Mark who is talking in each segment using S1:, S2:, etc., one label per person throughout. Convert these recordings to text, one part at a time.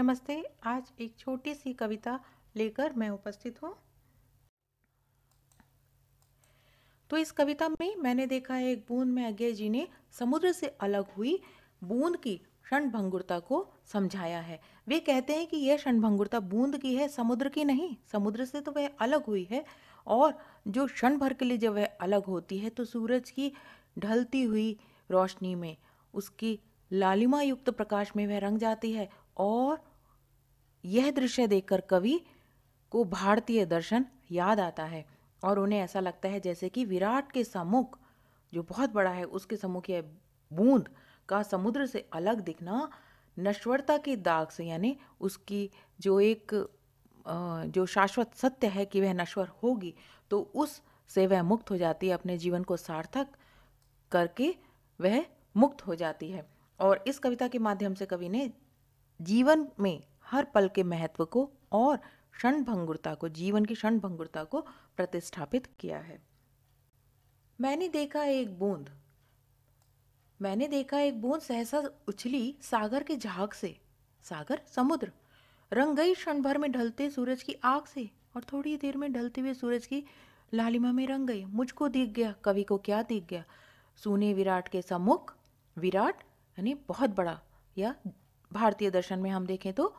S1: नमस्ते आज एक छोटी सी कविता लेकर मैं उपस्थित हूँ तो इस कविता में मैंने देखा है एक बूंद में अज्ञे जी ने समुद्र से अलग हुई बूंद की क्षणभंगुरता को समझाया है वे कहते हैं कि यह क्षणभंगुरता बूंद की है समुद्र की नहीं समुद्र से तो वह अलग हुई है और जो क्षण भर के लिए जब वह अलग होती है तो सूरज की ढलती हुई रोशनी में उसकी लालिमा युक्त प्रकाश में वह रंग जाती है और यह दृश्य देखकर कवि को भारतीय दर्शन याद आता है और उन्हें ऐसा लगता है जैसे कि विराट के सम्मुख जो बहुत बड़ा है उसके सम्मुख यह बूंद का समुद्र से अलग दिखना नश्वरता के दाग से यानी उसकी जो एक जो शाश्वत सत्य है कि वह नश्वर होगी तो उस से वह मुक्त हो जाती है अपने जीवन को सार्थक करके वह मुक्त हो जाती है और इस कविता के माध्यम से कवि ने जीवन में हर पल के महत्व को और क्षण भंगुरता को जीवन की क्षण भंगुरता को प्रतिष्ठापित किया है मैंने देखा एक बूंद मैंने देखा एक बूंद सहसा उछली सागर के झाग से सागर समुद्र रंग गई क्षण भर में ढलते सूरज की आग से और थोड़ी देर में ढलते हुए सूरज की लालिमा में रंग गई मुझको दिख गया कवि को क्या दिख गया सुने विराट के सम्मुख विराट यानी बहुत बड़ा या भारतीय दर्शन में हम देखें तो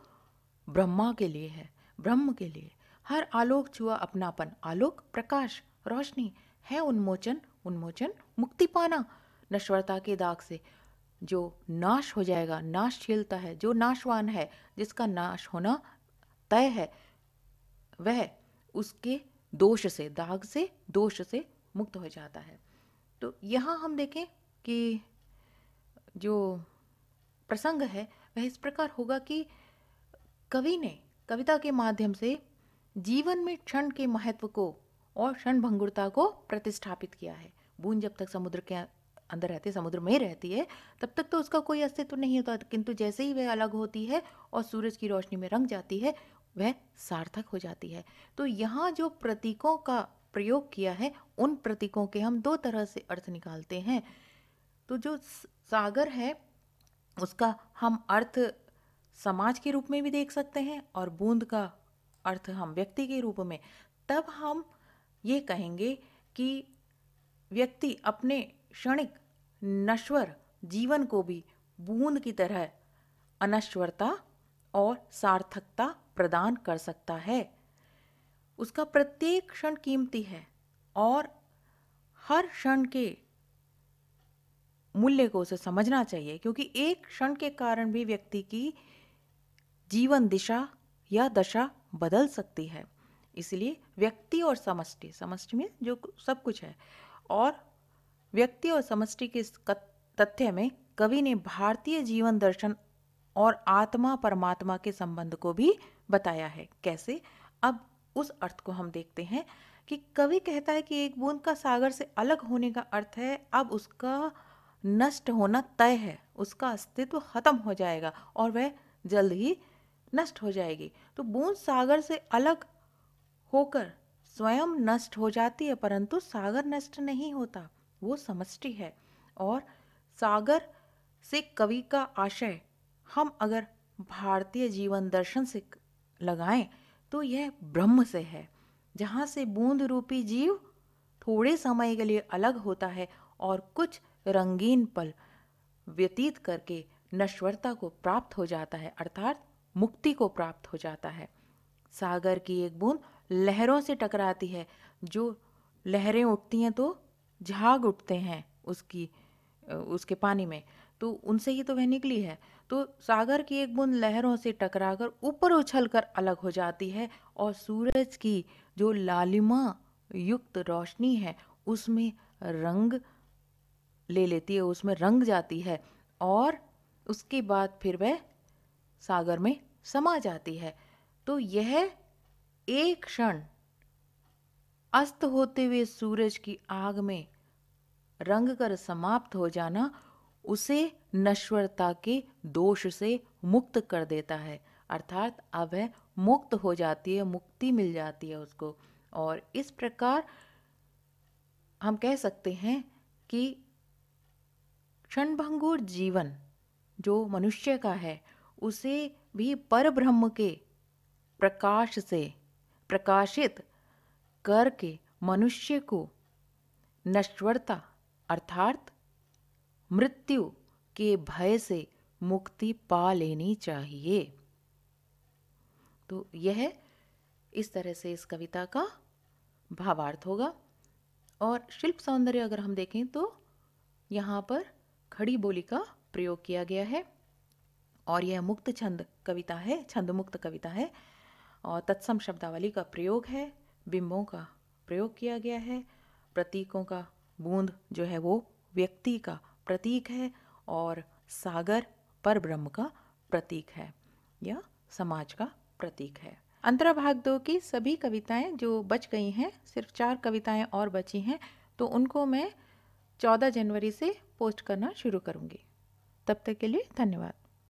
S1: ब्रह्मा के लिए है ब्रह्म के लिए हर आलोक छुआ अपनापन आलोक प्रकाश रोशनी है उन्मोचन उन्मोचन मुक्ति पाना नश्वरता के दाग से जो नाश हो जाएगा नाश झेलता है जो नाशवान है जिसका नाश होना तय है वह उसके दोष से दाग से दोष से मुक्त हो जाता है तो यहाँ हम देखें कि जो प्रसंग है वह इस प्रकार होगा कि कवि ने कविता के माध्यम से जीवन में क्षण के महत्व को और क्षण भंगुरता को प्रतिष्ठापित किया है बूंद जब तक समुद्र के अं-, अंदर रहती समुद्र में रहती है तब तक तो उसका कोई अस्तित्व नहीं होता किंतु जैसे ही वह अलग होती है और सूरज की रोशनी में रंग जाती है वह सार्थक हो जाती है तो यहाँ जो प्रतीकों का प्रयोग किया है उन प्रतीकों के हम दो तरह से अर्थ निकालते हैं तो जो सागर है उसका हम अर्थ समाज के रूप में भी देख सकते हैं और बूंद का अर्थ हम व्यक्ति के रूप में तब हम ये कहेंगे कि व्यक्ति अपने क्षणिक नश्वर जीवन को भी बूंद की तरह अनश्वरता और सार्थकता प्रदान कर सकता है उसका प्रत्येक क्षण कीमती है और हर क्षण के मूल्य को उसे समझना चाहिए क्योंकि एक क्षण के कारण भी व्यक्ति की जीवन दिशा या दशा बदल सकती है इसलिए व्यक्ति और समष्टि समष्टि में जो सब कुछ है और व्यक्ति और समष्टि के इस तथ्य में कवि ने भारतीय जीवन दर्शन और आत्मा परमात्मा के संबंध को भी बताया है कैसे अब उस अर्थ को हम देखते हैं कि कवि कहता है कि एक बूंद का सागर से अलग होने का अर्थ है अब उसका नष्ट होना तय है उसका अस्तित्व खत्म हो जाएगा और वह जल्द ही नष्ट हो जाएगी तो बूंद सागर से अलग होकर स्वयं नष्ट हो जाती है परंतु सागर नष्ट नहीं होता वो समष्टि है और सागर से कवि का आशय हम अगर भारतीय जीवन दर्शन से लगाएं तो यह ब्रह्म से है जहाँ से बूंद रूपी जीव थोड़े समय के लिए अलग होता है और कुछ रंगीन पल व्यतीत करके नश्वरता को प्राप्त हो जाता है अर्थात मुक्ति को प्राप्त हो जाता है सागर की एक बूंद लहरों से टकराती है जो लहरें उठती हैं तो झाग उठते हैं उसकी उसके पानी में तो उनसे ही तो वह निकली है तो सागर की एक बूंद लहरों से टकराकर ऊपर उछलकर अलग हो जाती है और सूरज की जो लालिमा युक्त रोशनी है उसमें रंग ले लेती है उसमें रंग जाती है और उसके बाद फिर वह सागर में समा जाती है तो यह एक क्षण अस्त होते हुए सूरज की आग में रंग कर समाप्त हो जाना उसे नश्वरता के दोष से मुक्त कर देता है अर्थात अब वह मुक्त हो जाती है मुक्ति मिल जाती है उसको और इस प्रकार हम कह सकते हैं कि क्षणभंगुर जीवन जो मनुष्य का है उसे भी पर ब्रह्म के प्रकाश से प्रकाशित करके मनुष्य को नश्वरता अर्थात मृत्यु के भय से मुक्ति पा लेनी चाहिए तो यह इस तरह से इस कविता का भावार्थ होगा और शिल्प सौंदर्य अगर हम देखें तो यहाँ पर खड़ी बोली का प्रयोग किया गया है और यह मुक्त छंद कविता है छंद मुक्त कविता है और तत्सम शब्दावली का प्रयोग है बिंबों का प्रयोग किया गया है प्रतीकों का बूंद जो है वो व्यक्ति का प्रतीक है और सागर पर ब्रह्म का प्रतीक है यह समाज का प्रतीक है अंतरा भाग दो की सभी कविताएं जो बच गई हैं सिर्फ चार कविताएं और बची हैं तो उनको मैं चौदह जनवरी से पोस्ट करना शुरू करूँगी तब तक के लिए धन्यवाद